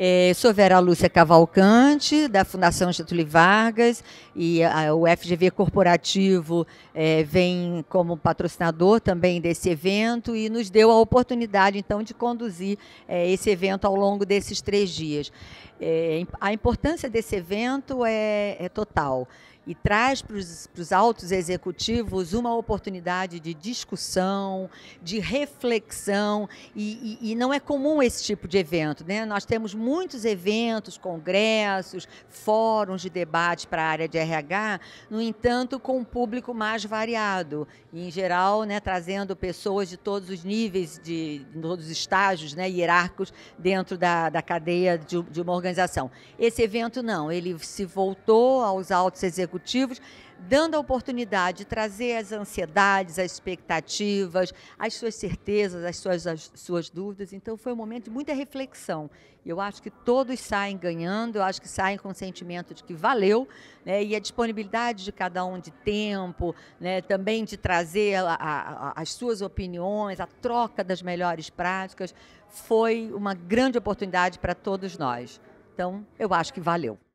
É, sou Vera Lúcia Cavalcante, da Fundação Getúlio Vargas, e a, o FGV Corporativo é, vem como patrocinador também desse evento e nos deu a oportunidade, então, de conduzir é, esse evento ao longo desses três dias. É, a importância desse evento é, é total e traz para os altos executivos uma oportunidade de discussão, de reflexão, e, e, e, não é comum esse tipo de evento. Né? Nós temos muitos eventos, congressos, fóruns de debate para a área de RH, no entanto, com um público mais variado, e, em geral, né, trazendo pessoas de todos os níveis, de, de todos os estágios né, hierárquicos dentro da, da cadeia de, de uma organização. Esse evento não, ele se voltou aos altos executivos dando a oportunidade de trazer as ansiedades, as expectativas, as suas certezas, as suas, as suas dúvidas. Então, foi um momento de muita reflexão. Eu acho que todos saem ganhando, eu acho que saem com o sentimento de que valeu, né? e a disponibilidade de cada um de tempo, né? também de trazer a, a, as suas opiniões, a troca das melhores práticas, foi uma grande oportunidade para todos nós. Então, eu acho que valeu.